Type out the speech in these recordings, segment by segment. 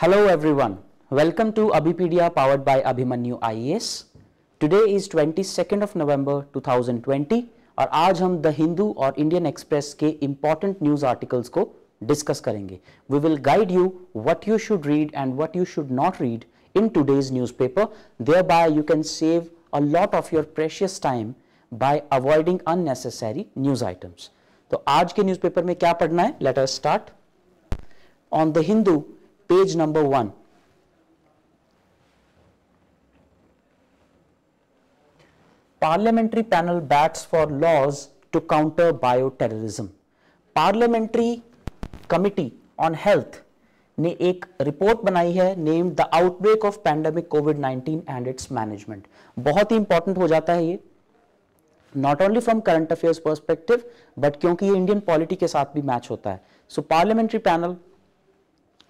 Hello everyone. Welcome to Abipedia powered by Abhimanyu IES. Today is 22nd of November 2020 और आज हम the Hindu और Indian Express के important news articles को discuss करेंगे we will guide you what you should read and what you should not read in today's newspaper thereby you can save a lot of your precious time by avoiding unnecessary news items तो आज के newspaper में क्या पढ़ना है later start on the Hindu number one parliamentary panel bats for laws to counter bio bioterrorism parliamentary committee on health ने एक report बनाई है name the outbreak of pandemic COVID 19 and its management बहुत ही इंपॉर्टेंट हो जाता है ये not only from current affairs perspective but क्योंकि ये इंडियन पॉलिटी के साथ भी मैच होता है so parliamentary panel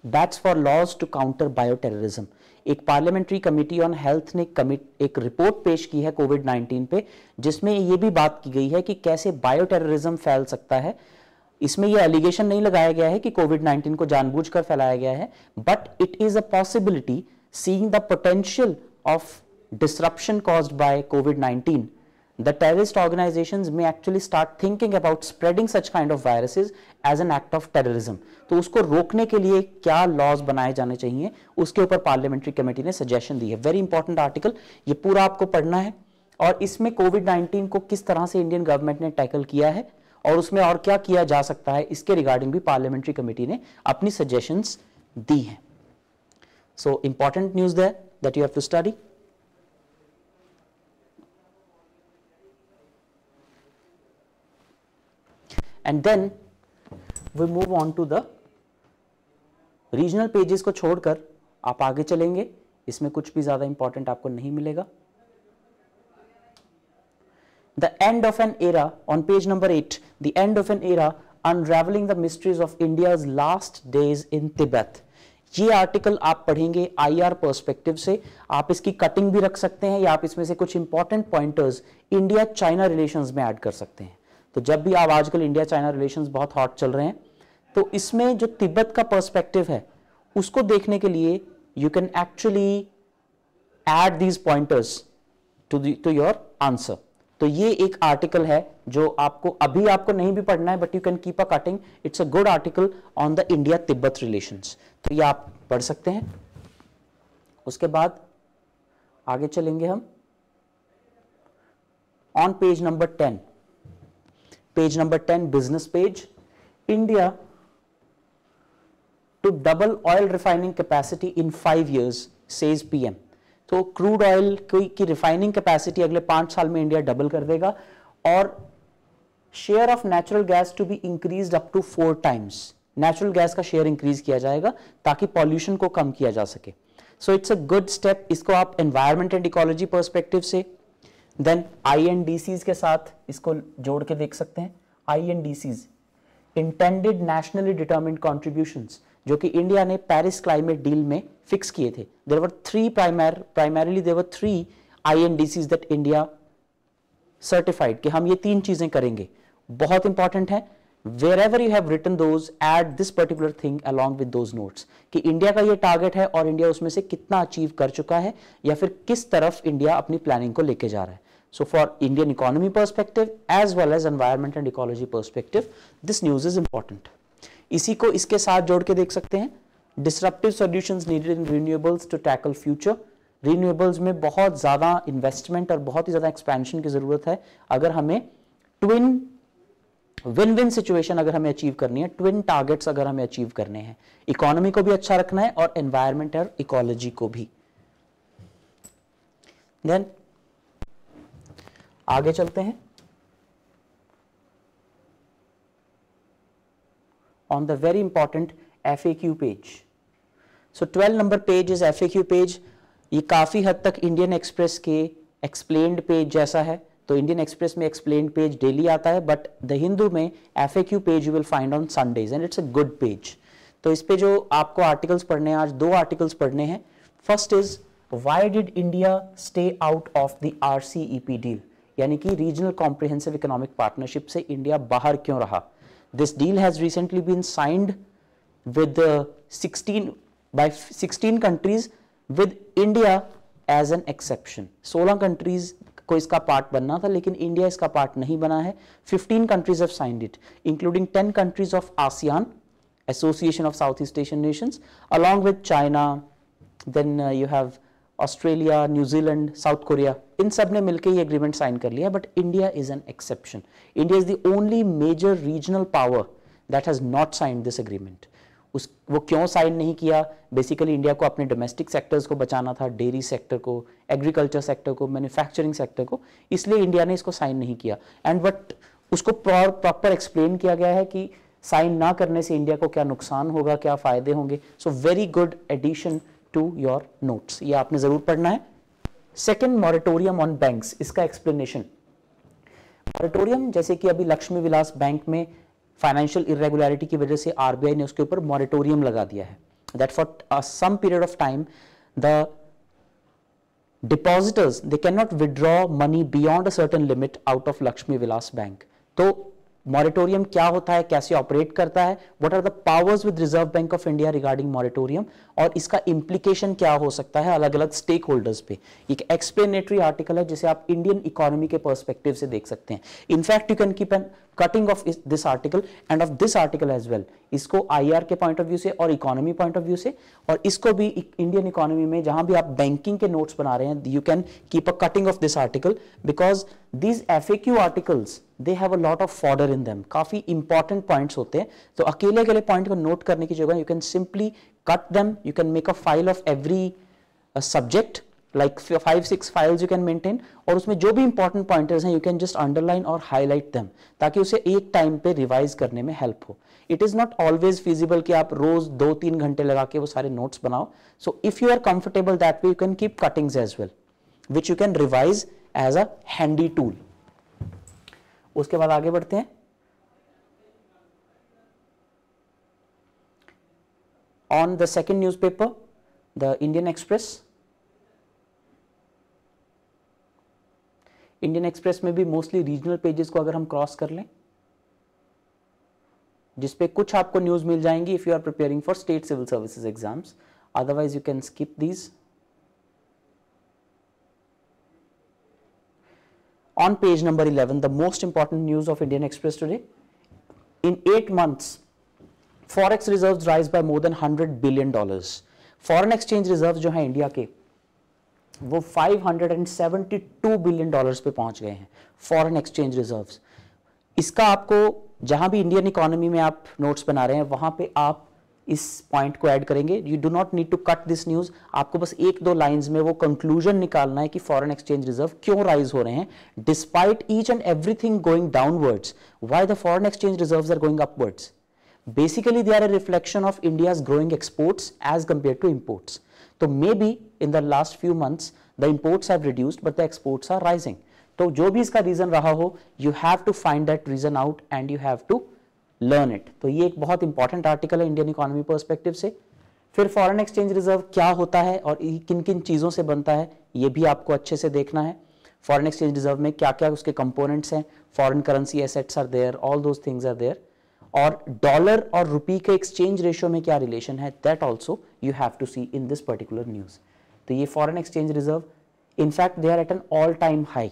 bats for laws to counter bioterrorism एक पार्लियामेंट्री कमेटी ऑन हेल्थ ने कमिट एक रिपोर्ट पेश की है कोविड 19 पे जिसमें ये भी बात की गई है कि कैसे बायोटेररिज्म फैल सकता है इसमें यह एलिगेशन नहीं लगाया गया है कि कोविड 19 को जानबूझकर फैलाया गया है but it is a possibility seeing the potential of disruption caused by COVID 19 the terrorist organizations may actually start thinking about spreading such kind of viruses as an act of terrorism to usko rokne ke liye kya laws banaye jane chahiye uske upar parliamentary committee ne suggestion di hai very important article ye pura aapko padhna hai aur isme covid 19 ko kis tarah se indian government ne tackle kiya hai aur usme aur kya kiya ja sakta hai iske regarding bhi parliamentary committee ne apni suggestions di hai so important news there that you have to study and then we move on to the regional pages को छोड़कर आप आगे चलेंगे इसमें कुछ भी ज़्यादा important आपको नहीं मिलेगा the end of an era on page number at the end of an era unraveling the mysteries of india's last days in tibet ये आर्टिकल आप पढ़ेंगे आईआर पर्सपेक्टिव से आप इसकी कटिंग भी रख सकते हैं या आप इसमें से कुछ important pointers India China relations में ऐड कर सकते हैं तो जब भी आप आजकल इंडिया चाइना रिलेशंस बहुत हॉट चल रहे हैं तो इसमें जो तिब्बत का पर्सपेक्टिव है उसको देखने के लिए you can actually add these pointers to to your answer तो ये एक आर्टिकल है जो आपको अभी आपको नहीं भी पढ़ना है but you can keep a cutting it's a good article on the India Tibet relations तो ये आप पढ़ सकते हैं उसके बाद आगे चलेंगे हम on page number ten page number ten business page India to double oil refining capacity in five years says pm तो क्रूड ऑयल की रिफाइनिंग कैपेसिटी अगले पांच साल में इंडिया डबल कर देगा और share of natural gas to be increase up to four times natural gas का शेयर इंक्रीज किया जाएगा ताकि पॉल्यूशन को कम किया जा सके so it's a good step इसको आप एनवायरमेंट एंड इकोलॉजी परस्पेक्टिव से देन आई एन डी के साथ इसको जोड़ के देख सकते हैं I N D Cs intended nationally determine contribution जो कि इंडिया ने पेरिस क्लाइमेट डील में फिक्स किए थे there were three primer primarily there were three I N D Cs that India certified कि हम ये तीन चीजें करेंगे बहुत इंपॉर्टेंट है wherever you have written those at this particular thing along with those notes कि इंडिया का ये टारगेट है और इंडिया उसमें से कितना अचीव कर चुका है या फिर किस तरफ इंडिया अपनी प्लानिंग को लेके जा रहा है So for Indian economy perspective as well as environment and ecology perspective, this news is important. isi ko iske sath jod ke dekh sakte hain disruptive solutions needed in renewables to tackle future renewables में बहुत ज़्यादा investment और बहुत ही ज़्यादा expansion की ज़रूरत है अगर हमें ट्विन विन विन सिचुएशन अगर हमें अचीव करनी है ट्विन टारगेट्स अगर हमें अचीव करने हैं इकोनॉमी को भी अच्छा रखना है और एनवायरमेंट और इकोलॉजी को भी देन आगे चलते हैं very important F important FAQ page. So 12 number page is FAQ page ये काफ़ी हद तक इंडियन एक्सप्रेस के एक्सप्लेन्ड पेज जैसा है तो इंडियन एक्सप्रेस में एक्सप्लेन पेज डेली आता है बट द हिंदू में F A page you will find on Sundays and it's a good page तो इस पे जो आपको आर्टिकल्स पढ़ने आज दो आर्टिकल्स पढ़ने हैं first is why did India stay out of the R deal यानी कि रीजनल कॉम्प्रिहेंसिव इकोनॉमिक पार्टनरशिप से इंडिया बाहर क्यों रहा this deal has recently been signed with 16 by 16 countries with India as an exception 16 को इसका पार्ट बनना था लेकिन इंडिया इसका पार्ट नहीं बना है fifteen countries of signed it including ten countries of ASEAN association of south east Asian nations along with China then you have Australia New Zealand South Korea इन सब ने मिलकर ये एग्रीमेंट साइन कर लिया but India is an exception India is the only major regional power that has not sign this agreement उस वो क्यों साइन नहीं किया बेसिकली इंडिया को अपने डोमेस्टिक सेक्टर्स को बचाना था डेयरी सेक्टर को एग्रीकल्चर सेक्टर को मैन्युफैक्चरिंग सेक्टर को इसलिए इंडिया ने इसको साइन नहीं किया एंड बट उसको प्रॉपर एक्सप्लेन किया गया है कि साइन ना करने से इंडिया को क्या नुकसान होगा क्या फ़ायदे होंगे so very good addition to your notes ये आपने ज़रूर पढ़ना है सेकेंड मॉरिटोरियम ऑन बैंक्स इसका एक्सप्लेनेशन मॉरिटोरियम जैसे कि अभी लक्ष्मी विलास बैंक में फाइनेंशियल इरेगुलरिटी की वजह से आरबीआई ने उसके ऊपर मॉरिटोरियम लगा दिया है that for some period of time the depositors they can not withdraw money beyond a certain limit out of Lakshmi Vilas bank तो मॉरिटोरियम क्या होता है कैसे ऑपरेट करता है what are the powers with Reserve Bank of India regarding moratorium और इसका implication क्या हो सकता है अलग अलग स्टेक होल्डर्स पे एक एक्सप्लेनेटरी आर्टिकल है जिसे आप इंडियन इकोनॉमी के परस्पेक्टिव से देख सकते हैं in fact you can keep an cutting of this article and of this article as well इसको आईआर के पॉइंट ऑफ व्यू से और इकोनॉमी पॉइंट ऑफ व्यू से और इसको भी इंडियन इकोनॉमी में जहां भी आप बैंकिंग के नोट्स बना रहे हैं you can keep a cutting of this article because these F articles they have a lot of fodder in them काफी इंपॉर्टेंट पॉइंट्स होते हैं तो अकेले अकेले पॉइंट को नोट करने की जगह you can simply cut them you can make a file of every subject like five six files you can maintain और उसमें जो भी इंपॉर्टेंट पॉइंटर्स हैं यू कैन जस्ट अंडरलाइन और हाईलाइट दम ताकि उसे एक टाइम पे रिवाइज करने में हेल्प हो it is not always feasible कि आप रोज दो तीन घंटे लगा के वो सारे नोट्स बनाओ so if you are comfortable that way you can keep cuttings as well which you can revise as a handy tool उसके बाद आगे बढ़ते हैं on the second newspaper the Indian Express Indian Express में भी mostly regional pages को अगर हम क्रॉस कर लें जिस पे कुछ आपको न्यूज मिल जाएंगी if you are preparing for state civil services exams otherwise you can skip these on page number eleven the most important news of Indian Express today in eight months forex reserve rise by more than hundred billion dollar foreign exchange reserve जो है India के वो 572 billion dollars पे पहुंच गए हैं foreign exchange reserves इसका आपको जहां भी इंडियन इकोनॉमी में आप नोट्स बना रहे हैं वहां पे आप इस पॉइंट को ऐड करेंगे you do not need to cut this news आपको बस एक दो लाइंस में वो कंक्लूजन निकालना है कि फॉरेन एक्सचेंज रिजर्व क्यों राइज हो रहे हैं despite each and everything going downwards why the foreign exchange reserve are going upwards basically they are a reflection of India's growing exports as compare to imports तो maybe in the last few months the imports have reduced but the exports are rising तो जो भी इसका reason रहा हो you have to find that reason out and you have to learn it तो ये एक बहुत इंपॉर्टेंट आर्टिकल है इंडियन इकोनॉमी परस्पेक्टिव से फिर फॉरेन एक्सचेंज रिजर्व क्या होता है और किन किन चीज़ों से बनता है ये भी आपको अच्छे से देखना है फॉरेन एक्सचेंज रिजर्व में क्या क्या उसके कंपोनेंट्स हैं foreign currency assets are there all those things are there और डॉलर और रुपी के एक्सचेंज रेशियो में क्या रिलेशन है that also you have to see in this particular news तो ये foreign exchange reserve in fact they are at an all time high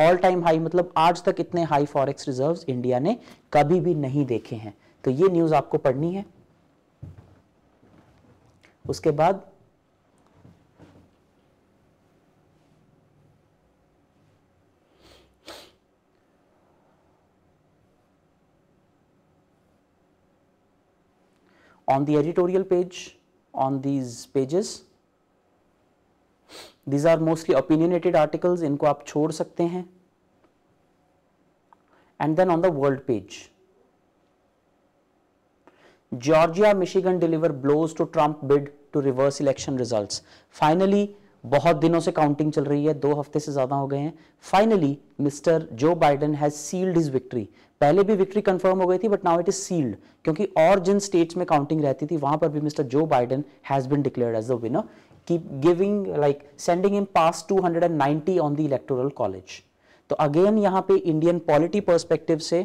all time high मतलब आज तक इतने हाई फॉरेक्स रिजर्व इंडिया ने कभी भी नहीं देखे हैं तो ये न्यूज आपको पढ़नी है उसके बाद on the editorial page on these pages these are mostly opinionated articles इनको आप छोड़ सकते हैं and then on the world page Georgia Michigan deliver blows to Trump bid to reverse election result finally बहुत दिनों से काउंटिंग चल रही है दो हफ्ते से ज्यादा हो गए हैं finally mister Joe Biden has sealed his victory पहले भी विक्ट्री कंफर्म हो गई थी but now it is sealed क्योंकि और जिन स्टेट्स में काउंटिंग रहती थी वहां पर भी mister Joe Biden has been declared as the winner keep giving like sending him past 290 on the electoral college तो अगेन यहाँ पे इंडियन पॉलिटी पर्सपेक्टिव से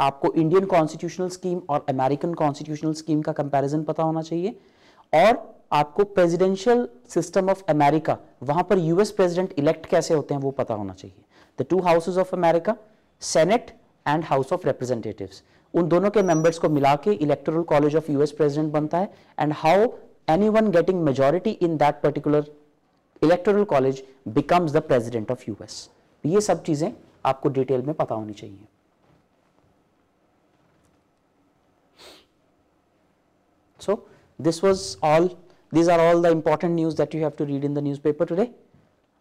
आपको इंडियन कॉन्स्टिट्यूशनल स्कीम और अमेरिकन कॉन्स्टिट्यूशनल स्कीम का कंपैरिजन पता होना चाहिए और आपको प्रेसिडेंशियल सिस्टम ऑफ अमेरिका वहां पर यूएस प्रेसिडेंट इलेक्ट कैसे होते हैं वो पता होना चाहिए the two houses of America Senate and House of Representatives उन दोनों के मेंबर्स को मिला के electoral college of US president बनता है and how anyone getting majority in that particular electoral college becomes the president of U.S. ये सब चीजें आपको डिटेल में पता होनी so this was all these are all the important news that you have to read in the newspaper today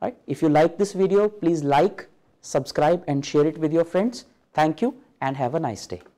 right if you like this video please like subscribe and share it with your friends thank you and have a nice day